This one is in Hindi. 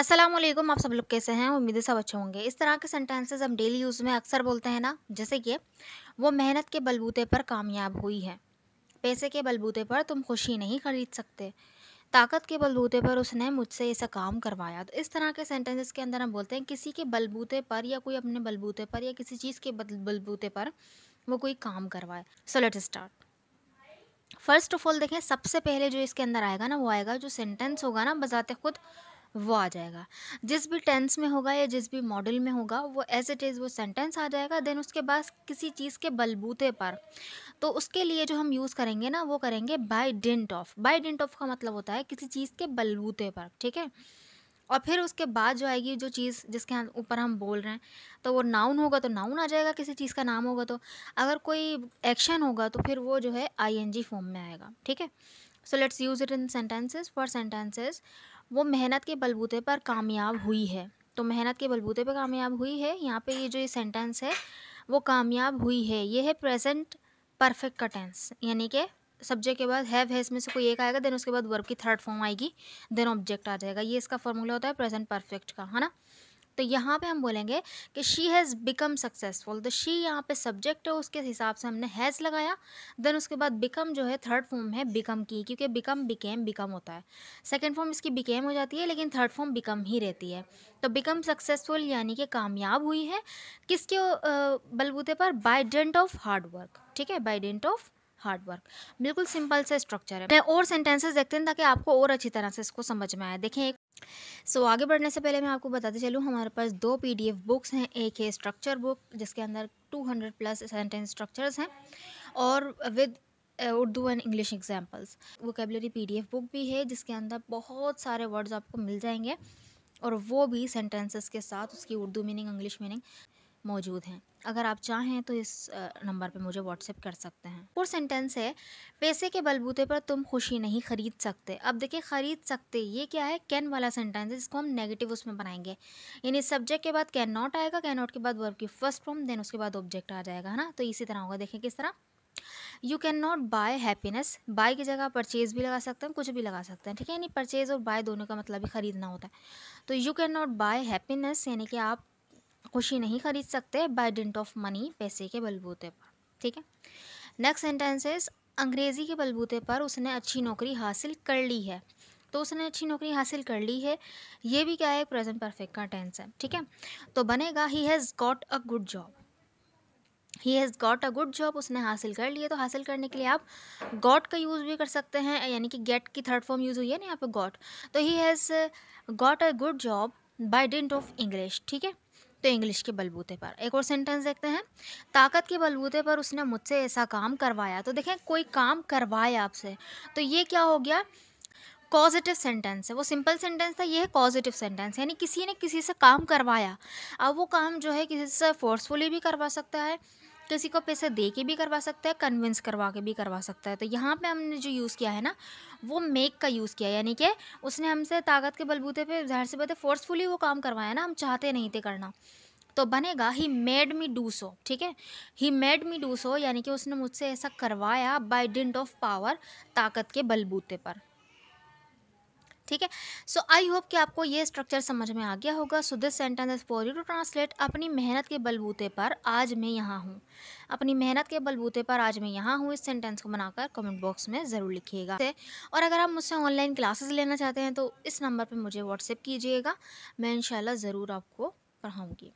असलम आप सब लोग कैसे हैं उम्मीद है सब अच्छे होंगे इस तरह के सेंटेंसेस हम डेली यूज़ में अक्सर बोलते हैं ना जैसे कि वो मेहनत के बलबूते पर कामयाब हुई है पैसे के बलबूते पर तुम खुशी नहीं खरीद सकते ताकत के बलबूते पर उसने मुझसे ऐसा काम करवाया तो इस तरह के सेंटेंसेस के अंदर हम बोलते हैं किसी के बलबूते पर या कोई अपने बलबूते पर या किसी चीज़ के बलबूते पर वो कोई काम करवाए so let start first of all देखें सबसे पहले जो इसके अंदर आएगा ना वो आएगा जो सेंटेंस होगा ना बजाते खुद वो आ जाएगा जिस भी टेंस में होगा या जिस भी मॉडल में होगा वो एज इट इज़ वो सेंटेंस आ जाएगा देन उसके बाद किसी चीज़ के बलबूते पर तो उसके लिए जो हम यूज़ करेंगे ना वो करेंगे by dint of by dint of का मतलब होता है किसी चीज़ के बलबूते पर ठीक है और फिर उसके बाद जो आएगी जो चीज़ जिसके ऊपर हम बोल रहे हैं तो वो नाउन होगा तो नाउन आ जाएगा किसी चीज़ का नाम होगा तो अगर कोई एक्शन होगा तो फिर वो जो है आई फॉर्म में आएगा ठीक है so let's use it in sentences for sentences वो मेहनत के बलबूते पर कामयाब हुई है तो मेहनत के बलबूते पर कामयाब हुई है यहाँ पे ये जो ये सेंटेंस है वो कामयाब हुई है ये है प्रेजेंट परफेक्ट का टेंस यानी कि सब्जेक्ट के बाद हैव है इसमें से कोई एक आएगा देन उसके बाद वर्ब की थर्ड फॉर्म आएगी देन ऑब्जेक्ट आ जाएगा ये इसका फॉर्मूला होता है प्रेजेंट परफेक्ट का है ना तो यहाँ पे हम बोलेंगे कि शी हैज़ बिकम सक्सेसफुल तो शी यहाँ पे सब्जेक्ट है उसके हिसाब से हमने हैज़ लगाया देन उसके बाद बिकम जो है थर्ड फॉर्म है बिकम की क्योंकि बिकम बिकेम बिकम होता है सेकेंड फॉर्म इसकी बिकेम हो जाती है लेकिन थर्ड फॉर्म बिकम ही रहती है तो बिकम सक्सेसफुल यानी कि कामयाब हुई है किसके बलबूते पर by dint of hard work ठीक है by dint of hard work बिल्कुल सिंपल से स्ट्रक्चर है मैं और सेंटेंसेस देखते हैं ताकि आपको और अच्छी तरह से इसको समझ में आए देखें एक सो so, आगे बढ़ने से पहले मैं आपको बताते चलूँ हमारे पास दो पी बुक्स हैं एक है स्ट्रक्चर बुक जिसके अंदर टू प्लस सेंटेंस स्ट्रक्चर्स हैं और with uh, Urdu and English examples vocabulary P book भी है जिसके अंदर बहुत सारे वर्ड्स आपको मिल जाएंगे और वो भी सेंटेंसेस के साथ उसकी उर्दू मीनिंग इंग्लिश मीनिंग मौजूद हैं अगर आप चाहें तो इस नंबर पे मुझे व्हाट्सएप कर सकते हैं फोर सेंटेंस है पैसे के बलबूते पर तुम खुशी नहीं खरीद सकते अब देखिए खरीद सकते ये क्या है कैन वाला सेंटेंस है जिसको हम नेगेटिव उसमें बनाएंगे यानी सब्जेक्ट के बाद कैन नॉट आएगा कैन नॉट के बाद वर्ब की फर्स्ट फॉर्म देन उसके बाद ऑब्जेक्ट आ जाएगा है ना तो इसी तरह होगा देखें किस तरह you can not buy happiness buy की जगह परचेज भी लगा सकते हैं कुछ भी लगा सकते हैं ठीक है यानी परचेज और बाय दोनों का मतलब ही खरीदना होता है तो you can not buy happiness यानी कि आप खुशी नहीं खरीद सकते बाय डिंट ऑफ मनी पैसे के बलबूते पर ठीक है नेक्स्ट सेंटेंस इज अंग्रेज़ी के बलबूते पर उसने अच्छी नौकरी हासिल कर ली है तो उसने अच्छी नौकरी हासिल कर ली है ये भी क्या है प्रेजेंट परफेक्ट का टेंस है ठीक है तो बनेगा he has got a good job he has got a good job उसने हासिल कर लिया तो हासिल करने के लिए आप गॉट का यूज़ भी कर सकते हैं यानी कि गेट की थर्ड फॉर्म यूज़ हुई है ना यहाँ पे गॉट तो he has got a good job by dint of English ठीक है तो इंग्लिश के बलबूते पर एक और सेंटेंस देखते हैं ताकत के बलबूते पर उसने मुझसे ऐसा काम करवाया तो देखें कोई काम करवाए आपसे तो ये क्या हो गया पॉजिटिव सेंटेंस है वो सिंपल सेंटेंस था ये है पॉजिटिव सेंटेंस यानी किसी ने किसी से काम करवाया अब वो काम जो है किसी से फोर्सफुली भी करवा सकता है किसी को पैसे दे के भी करवा सकता है कन्विंस करवा के भी करवा सकता है तो यहाँ पे हमने जो यूज़ किया है ना वो मेक का यूज़ किया यानी कि उसने हमसे ताकत के बलबूते पे ज़ाहिर सी बताए फोर्सफुली वो काम करवाया ना हम चाहते नहीं थे करना तो बनेगा he made me do so ठीक है he made me do so यानी कि उसने मुझसे ऐसा करवाया बाई डिंट ऑफ पावर ताकत के बलबूते पर ठीक है सो आई होप कि आपको ये स्ट्रक्चर समझ में आ गया होगा so this sentence is for you to translate अपनी मेहनत के बलबूते पर आज मैं यहाँ हूँ अपनी मेहनत के बलबूते पर आज मैं यहाँ हूँ इस सेंटेंस को बनाकर कमेंट बॉक्स में ज़रूर लिखिएगा और अगर आप मुझसे ऑनलाइन क्लासेस लेना चाहते हैं तो इस नंबर पर मुझे व्हाट्सएप कीजिएगा मैं इन ज़रूर आपको पढ़ाऊँगी